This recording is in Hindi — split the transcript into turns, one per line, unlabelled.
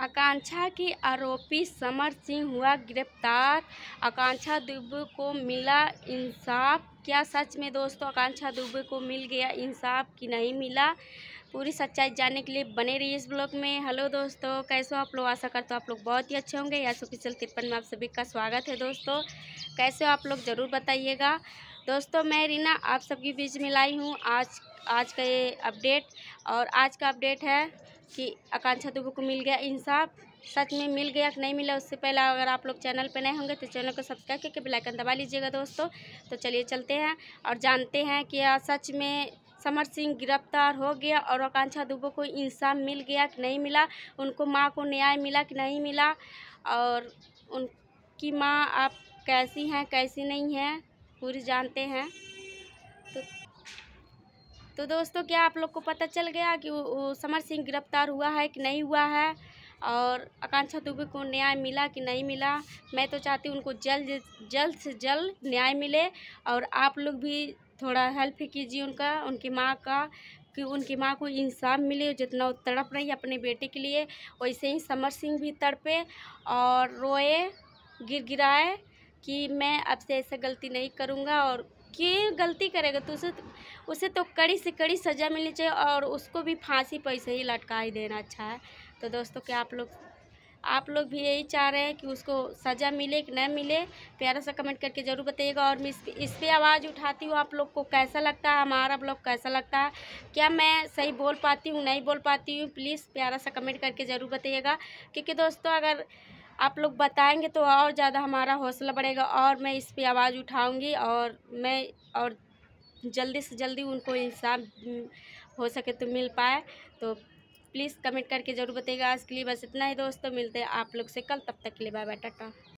आकांक्षा की आरोपी समर सिंह हुआ गिरफ्तार आकांक्षा दुबे को मिला इंसाफ क्या सच में दोस्तों आकांक्षा दुबे को मिल गया इंसाफ कि नहीं मिला पूरी सच्चाई जानने के लिए बने रहिए इस ब्लॉग में हेलो दोस्तों कैसे हो आप लोग आशा करते हो आप लोग बहुत ही अच्छे होंगे या सुपिसल तिरपन में आप सभी का स्वागत है दोस्तों कैसे हो आप लोग ज़रूर बताइएगा दोस्तों मैं रीना आप सबके बीच में लाई हूँ आज आज का ये अपडेट और आज का अपडेट है कि आकांक्षा दुबू तो को मिल गया इंसाफ सच में मिल गया कि नहीं मिला उससे पहले अगर आप लोग चैनल पर नए होंगे तो चैनल को सब्सक्राइब करके बेलाइकन दबा लीजिएगा दोस्तों तो चलिए चलते हैं और जानते हैं कि सच में समर सिंह गिरफ्तार हो गया और आकांक्षा दुबो को इंसाफ मिल गया कि नहीं मिला उनको माँ को न्याय मिला कि नहीं मिला और उनकी माँ आप कैसी हैं कैसी नहीं हैं पूरी जानते हैं तो तो दोस्तों क्या आप लोग को पता चल गया कि वो, समर सिंह गिरफ्तार हुआ है कि नहीं हुआ है और आकांक्षा दुबे को न्याय मिला कि नहीं मिला मैं तो चाहती हूँ उनको जल्द जल्द से जल्द न्याय मिले और आप लोग भी थोड़ा हेल्प कीजिए उनका उनकी माँ का कि उनकी माँ को इंसाफ मिले जितना वो तड़प रही है अपने बेटे के लिए वैसे ही समर सिंह भी तड़पे और रोए गिर गिराए कि मैं अब से ऐसा गलती नहीं करूँगा और क्यों गलती करेगा तो उसे उसे तो कड़ी से कड़ी सज़ा मिलनी चाहिए और उसको भी फांसी पर ही लटका ही देना अच्छा है तो दोस्तों क्या आप लोग आप लोग भी यही चाह रहे हैं कि उसको सज़ा मिले कि न मिले प्यारा सा कमेंट करके ज़रूर बताइएगा और मैं इस पर आवाज़ उठाती हूँ आप लोग को कैसा लगता है हमारा ब्लॉग कैसा लगता है क्या मैं सही बोल पाती हूँ नहीं बोल पाती हूँ प्लीज़ प्यारा सा कमेंट करके ज़रूर बताइएगा क्योंकि दोस्तों अगर आप लोग बताएंगे तो और ज़्यादा हमारा हौसला बढ़ेगा और मैं इस पर आवाज़ उठाऊंगी और मैं और जल्दी से जल्दी उनको इंसाफ हम्म, हो सके तो मिल पाए तो प्लीज़ कमेंट करके ज़रूर बताइएगा आज के लिए बस इतना ही दोस्तों मिलते हैं आप लोग से कल तब तक के लिए बाय बाय टाटा